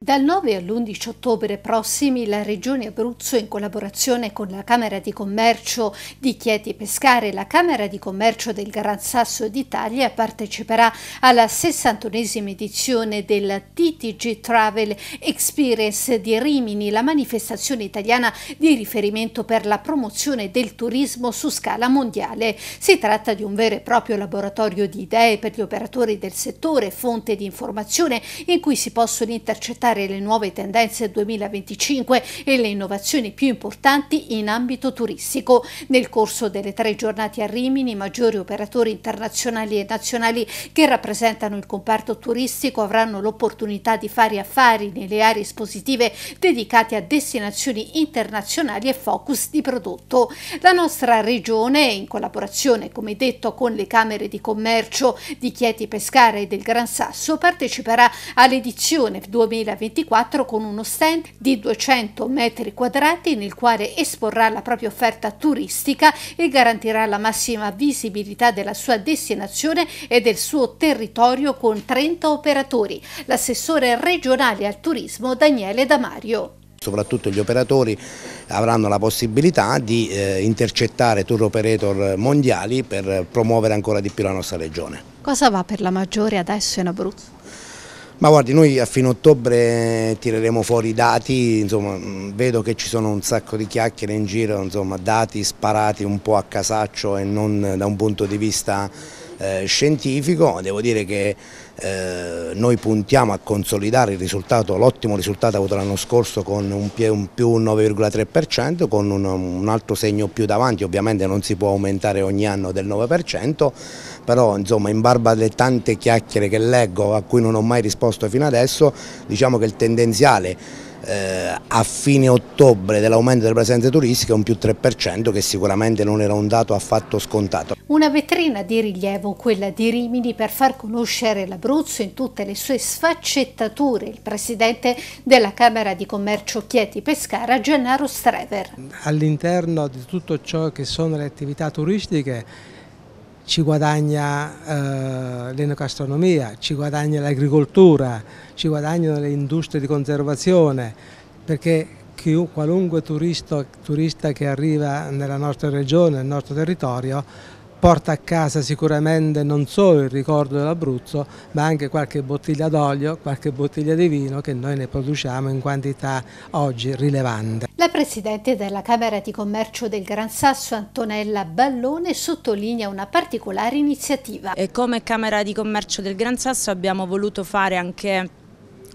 Dal 9 all'11 ottobre prossimi la Regione Abruzzo, in collaborazione con la Camera di Commercio di Chieti Pescare e la Camera di Commercio del Gran Sasso d'Italia, parteciperà alla 61esima edizione del TTG Travel Experience di Rimini, la manifestazione italiana di riferimento per la promozione del turismo su scala mondiale. Si tratta di un vero e proprio laboratorio di idee per gli operatori del settore, fonte di informazione in cui si possono intercettare affrontare le nuove tendenze 2025 e le innovazioni più importanti in ambito turistico. Nel corso delle tre giornate a Rimini, i maggiori operatori internazionali e nazionali che rappresentano il comparto turistico avranno l'opportunità di fare affari nelle aree espositive dedicate a destinazioni internazionali e focus di prodotto. La nostra regione, in collaborazione, come detto, con le Camere di Commercio di Chieti Pescara e del Gran Sasso, parteciperà all'edizione 2025 2024 con uno stand di 200 metri quadrati nel quale esporrà la propria offerta turistica e garantirà la massima visibilità della sua destinazione e del suo territorio con 30 operatori. L'assessore regionale al turismo Daniele Damario soprattutto gli operatori avranno la possibilità di eh, intercettare tour operator mondiali per promuovere ancora di più la nostra regione. Cosa va per la maggiore adesso in Abruzzo? Ma guardi, noi a fine ottobre tireremo fuori i dati, insomma, mm, vedo che ci sono un sacco di chiacchiere in giro, insomma, dati sparati un po' a casaccio e non da un punto di vista eh, scientifico, devo dire che eh, noi puntiamo a consolidare l'ottimo risultato, risultato avuto l'anno scorso con un più, 9,3%, con un, un, altro segno più davanti, ovviamente non si può aumentare ogni anno del 9%, però insomma in barba alle tante chiacchiere che leggo a cui non ho mai risposto fino adesso, diciamo che il tendenziale eh, a fine ottobre dell'aumento delle presenze turistiche un più 3% che sicuramente non era un dato affatto scontato. Una vetrina di rilievo quella di Rimini per far conoscere l'Abruzzo in tutte le sue sfaccettature. Il presidente della Camera di Commercio Chieti Pescara Gennaro Strever. All'interno di tutto ciò che sono le attività turistiche ci guadagna eh, l'enogastronomia, ci guadagna l'agricoltura, ci guadagnano le industrie di conservazione, perché qualunque turista, turista che arriva nella nostra regione, nel nostro territorio, porta a casa sicuramente non solo il ricordo dell'Abruzzo ma anche qualche bottiglia d'olio, qualche bottiglia di vino che noi ne produciamo in quantità oggi rilevante. La Presidente della Camera di Commercio del Gran Sasso Antonella Ballone sottolinea una particolare iniziativa. E come Camera di Commercio del Gran Sasso abbiamo voluto fare anche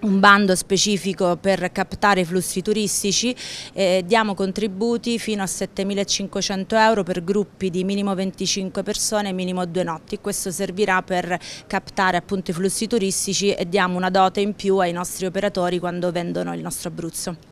un bando specifico per captare i flussi turistici, eh, diamo contributi fino a 7.500 euro per gruppi di minimo 25 persone e minimo due notti. Questo servirà per captare appunto i flussi turistici e diamo una dote in più ai nostri operatori quando vendono il nostro Abruzzo.